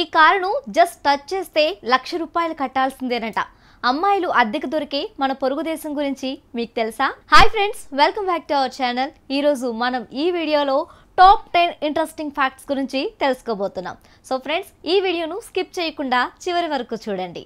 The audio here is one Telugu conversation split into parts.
ఈ కారును జస్ట్ టచ్ చేస్తే లక్ష రూపాయలు కట్టాల్సిందేనట అమ్మాయిలు అద్దెకు దొరికే మన పొరుగు దేశం గురించి మీకు తెలుసా hi friends welcome back to our channel ఈరోజు మనం ఈ వీడియోలో టాప్ టెన్ ఇంట్రెస్టింగ్ ఫ్యాక్ట్స్ గురించి తెలుసుకోబోతున్నాం సో ఫ్రెండ్స్ ఈ వీడియోను స్కిప్ చేయకుండా చివరి వరకు చూడండి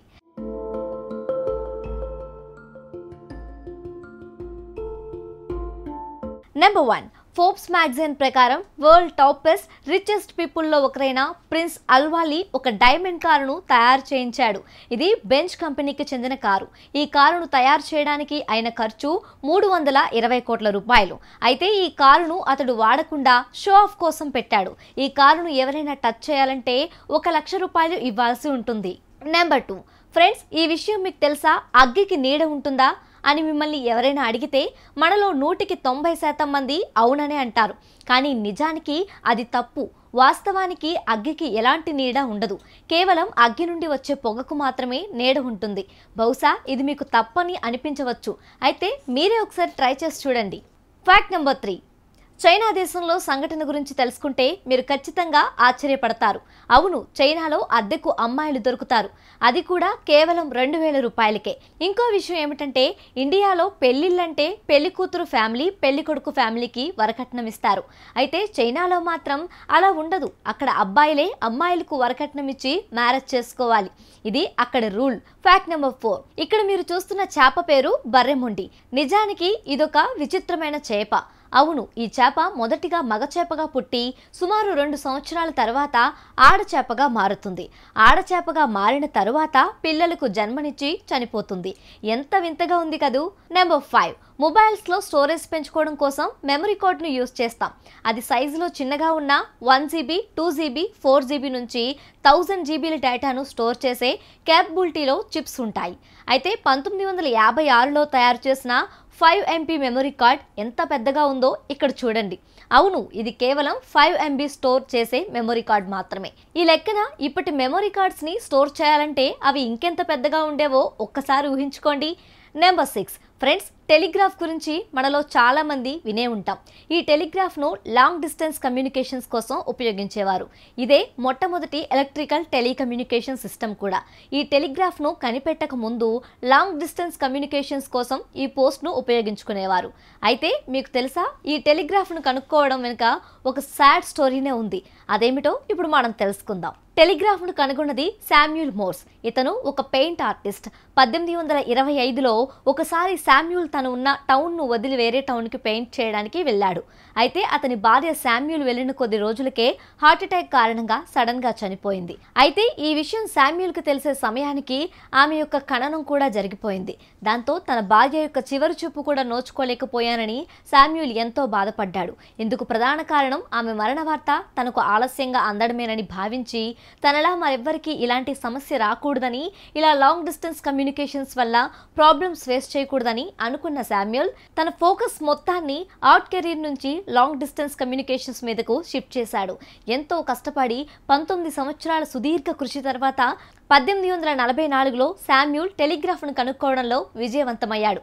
నెంబర్ వన్ ఫోర్బ్స్ మ్యాగజైన్ ప్రకారం వరల్డ్ టాపెస్ రిచెస్ట్ పీపుల్లో ఒకరైన ప్రిన్స్ అల్వాలీ ఒక డైమండ్ కారును తయారు చేయించాడు ఇది బెంచ్ కంపెనీకి చెందిన కారు ఈ కారును తయారు చేయడానికి అయిన ఖర్చు మూడు వందల ఇరవై కోట్ల రూపాయలు అయితే ఈ కారును అతడు వాడకుండా షో ఆఫ్ కోసం పెట్టాడు ఈ కారును ఎవరైనా టచ్ చేయాలంటే ఒక లక్ష రూపాయలు ఇవ్వాల్సి ఉంటుంది నెంబర్ టూ ఫ్రెండ్స్ ఈ విషయం మీకు తెలుసా అగ్గికి నీడ ఉంటుందా అని మిమ్మల్ని ఎవరైనా అడిగితే మనలో నూటికి తొంభై శాతం మంది అవుననే అంటారు కానీ నిజానికి అది తప్పు వాస్తవానికి అగ్గికి ఎలాంటి నీడ ఉండదు కేవలం అగ్గి నుండి వచ్చే పొగకు మాత్రమే నీడ ఉంటుంది బహుశా ఇది మీకు తప్పని అనిపించవచ్చు అయితే మీరే ఒకసారి ట్రై చేసి చూడండి ఫ్యాక్ట్ నెంబర్ త్రీ చైనా దేశంలో సంఘటన గురించి తెలుసుకుంటే మీరు ఖచ్చితంగా ఆశ్చర్యపడతారు అవును చైనాలో అద్దెకు అమ్మాయిలు దొరుకుతారు అది కూడా కేవలం రెండు వేల రూపాయలకే ఇంకో విషయం ఏమిటంటే ఇండియాలో పెళ్లిళ్ళంటే పెళ్లి కూతురు ఫ్యామిలీ పెళ్లి కొడుకు ఫ్యామిలీకి వరకట్నం ఇస్తారు అయితే చైనాలో మాత్రం అలా ఉండదు అక్కడ అబ్బాయిలే అమ్మాయిలకు వరకట్నం ఇచ్చి మ్యారేజ్ చేసుకోవాలి ఇది అక్కడ రూల్ ఫ్యాక్ట్ నెంబర్ ఫోర్ ఇక్కడ మీరు చూస్తున్న చేప పేరు బర్రెముండి నిజానికి ఇదొక విచిత్రమైన చేప అవును ఈ చేప మొదటిగా మగచేపగా పుట్టి సుమారు రెండు సంవత్సరాల తర్వాత ఆడచేపగా మారుతుంది ఆడచేపగా మారిన తరువాత పిల్లలకు జన్మనిచ్చి చనిపోతుంది ఎంత వింతగా ఉంది కదూ నెంబర్ ఫైవ్ మొబైల్స్లో స్టోరేజ్ పెంచుకోవడం కోసం మెమరీ కార్డ్ను యూజ్ చేస్తాం అది సైజులో చిన్నగా ఉన్న one GB two GB four GB నుంచి థౌజండ్ జీబీల డేటాను స్టోర్ చేసే క్యాపబిలిటీలో చిప్స్ ఉంటాయి అయితే పంతొమ్మిది వందల యాభై ఆరులో తయారు చేసిన ఫైవ్ ఎంపీ మెమరీ కార్డ్ ఎంత పెద్దగా ఉందో ఇక్కడ చూడండి అవును ఇది కేవలం ఫైవ్ ఎంబీ స్టోర్ చేసే మెమరీ కార్డ్ మాత్రమే ఈ లెక్కన ఇప్పటి మెమరీ కార్డ్స్ని స్టోర్ చేయాలంటే అవి ఇంకెంత పెద్దగా ఉండేవో ఒక్కసారి ఊహించుకోండి నెంబర్ సిక్స్ ఫ్రెండ్స్ టెలిగ్రాఫ్ గురించి మనలో చాలామంది వినే ఉంటాం ఈ టెలిగ్రాఫ్ను లాంగ్ డిస్టెన్స్ కమ్యూనికేషన్స్ కోసం ఉపయోగించేవారు ఇదే మొట్టమొదటి ఎలక్ట్రికల్ టెలికమ్యూనికేషన్ సిస్టమ్ కూడా ఈ టెలిగ్రాఫ్ను కనిపెట్టక ముందు లాంగ్ డిస్టెన్స్ కమ్యూనికేషన్స్ కోసం ఈ పోస్ట్ను ఉపయోగించుకునేవారు అయితే మీకు తెలుసా ఈ టెలిగ్రాఫ్ను కనుక్కోవడం వెనుక ఒక సాడ్ స్టోరీనే ఉంది అదేమిటో ఇప్పుడు మనం తెలుసుకుందాం టెలిగ్రాఫ్ను కనుగొన్నది శామ్యూల్ మోర్స్ ఇతను ఒక పెయింట్ ఆర్టిస్ట్ పద్దెనిమిది వందల ఇరవై ఐదులో ఒకసారి శామ్యూల్ తను ఉన్న టౌన్ను వదిలి వేరే టౌన్కి పెయింట్ చేయడానికి వెళ్ళాడు అయితే అతని భార్య శామ్యూల్ వెళ్ళిన కొద్ది రోజులకే హార్ట్అటాక్ కారణంగా సడన్గా చనిపోయింది అయితే ఈ విషయం శామ్యూల్కి తెలిసే సమయానికి ఆమె యొక్క ఖననం కూడా జరిగిపోయింది దాంతో తన భార్య యొక్క చివరి చూపు కూడా నోచుకోలేకపోయానని శామ్యూల్ ఎంతో బాధపడ్డాడు ఇందుకు ప్రధాన కారణం ఆమె మరణ వార్త తనకు ఆలస్యంగా అందడమేనని భావించి తనలా మరెవ్వరికీ ఇలాంటి సమస్య రాకూడదని ఇలా లాంగ్ డిస్టెన్స్ కమ్యూనికేషన్స్ వల్ల ప్రాబ్లమ్స్ ఫేస్ చేయకూడదని అని అనుకున్న శామ్యుల్ తన ఫోకస్ మొత్తాన్ని ఆర్ట్ కెరీర్ నుంచి లాంగ్ డిస్టెన్స్ కమ్యూనికేషన్స్ మీదకు షిఫ్ట్ చేశాడు ఎంతో కష్టపడి పంతొమ్మిది సంవత్సరాల సుదీర్ఘ కృషి తర్వాత పద్దెనిమిది వందల నలభై నాలుగులో శామ్యూల్ టెలిగ్రాఫ్ను కనుక్కోవడంలో విజయవంతమయ్యాడు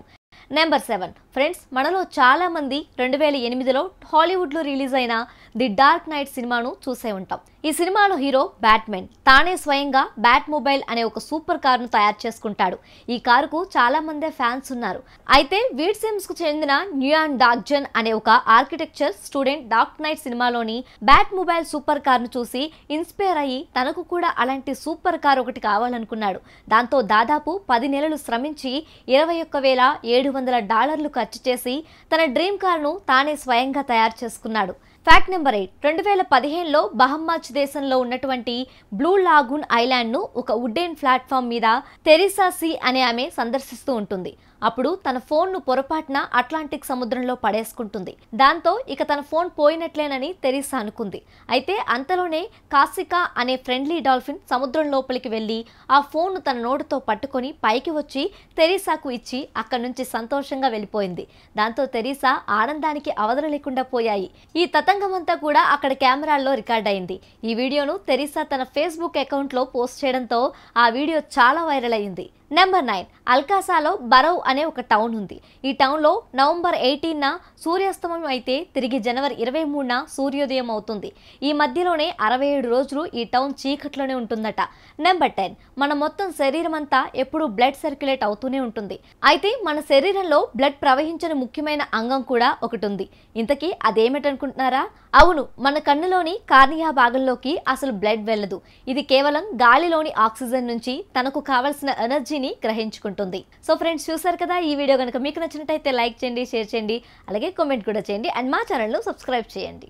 నెంబర్ సెవెన్ ఫ్రెండ్స్ మనలో చాలామంది రెండు వేల ఎనిమిదిలో హాలీవుడ్లో రిలీజ్ అయిన ది డార్క్ నైట్ సినిమాను చూసే ఉంటాం ఈ సినిమాలో హీరో బ్యాట్మెన్ తానే స్వయంగా బ్యాట్ మొబైల్ అనే ఒక సూపర్ కారును తయారు చేసుకుంటాడు ఈ కారుకు చాలామందే ఫ్యాన్స్ ఉన్నారు అయితే వీడ్ సిమ్స్కు చెందిన న్యూయాన్ డాగ్జన్ అనే ఒక ఆర్కిటెక్చర్ స్టూడెంట్ డార్క్ నైట్ సినిమాలోని బ్యాట్ మొబైల్ సూపర్ ను చూసి ఇన్స్పైర్ అయ్యి తనకు కూడా అలాంటి సూపర్ కార్ ఒకటి కావాలనుకున్నాడు దాంతో దాదాపు పది నెలలు శ్రమించి ఇరవై ఒక్క వేల ఏడు వందల డాలర్లు ఖర్చు చేసి తన డ్రీమ్ కార్ను తానే స్వయంగా తయారు చేసుకున్నాడు ఫ్యాక్ట్ నెంబర్ ఎయిట్ రెండు వేల పదిహేనులో బహమ్మాచ్ దేశంలో ఉన్నటువంటి బ్లూ లాగూన్ ఐలాండ్ను ఒక వుడ్డెన్ ప్లాట్ఫామ్ మీద తెరిసా సి అనే ఆమె సందర్శిస్తూ ఉంటుంది అప్పుడు తన ఫోన్ను పొరపాటున అట్లాంటిక్ సముద్రంలో పడేసుకుంటుంది దాంతో ఇక తన ఫోన్ పోయినట్లేనని తెరిసా అనుకుంది అయితే అంతలోనే కాసికా అనే ఫ్రెండ్లీ డాల్ఫిన్ సముద్రం లోపలికి వెళ్ళి ఆ ను తన నోటుతో పట్టుకొని పైకి వచ్చి తెరిసాకు ఇచ్చి అక్కడి నుంచి సంతోషంగా వెళ్ళిపోయింది దాంతో తెరిసా ఆనందానికి అవధన లేకుండా పోయాయి ఈ తతంగ అంతా కూడా అక్కడ కెమెరాల్లో రికార్డ్ అయింది ఈ వీడియోను తెరీసా తన ఫేస్బుక్ అకౌంట్లో పోస్ట్ చేయడంతో ఆ వీడియో చాలా వైరల్ అయింది నెంబర్ నైన్ అల్కాసాలో బరౌ అనే ఒక టౌన్ ఉంది ఈ టౌన్లో నవంబర్ ఎయిటీన్న సూర్యాస్తమయం అయితే తిరిగి జనవరి ఇరవై మూడున సూర్యోదయం అవుతుంది ఈ మధ్యలోనే అరవై ఏడు రోజులు ఈ టౌన్ చీకట్లోనే ఉంటుందట నెంబర్ టెన్ మన మొత్తం శరీరం అంతా ఎప్పుడూ బ్లడ్ సర్క్యులేట్ అవుతూనే ఉంటుంది అయితే మన శరీరంలో బ్లడ్ ప్రవహించని ముఖ్యమైన అంగం కూడా ఒకటి ఉంది ఇంతకీ అదేమిటనుకుంటున్నారా అవును మన కన్నులోని కార్నియా భాగంలోకి అసలు బ్లడ్ వెళ్ళదు ఇది కేవలం గాలిలోని ఆక్సిజన్ నుంచి తనకు కావలసిన ఎనర్జీని గ్రహించుకుంటుంది సో ఫ్రెండ్స్ చూసారు కదా ఈ వీడియో కనుక మీకు నచ్చినట్టయితే లైక్ చేయండి షేర్ చేయండి అలాగే కామెంట్ కూడా చేయండి అండ్ మా ఛానల్ను సబ్స్క్రైబ్ చేయండి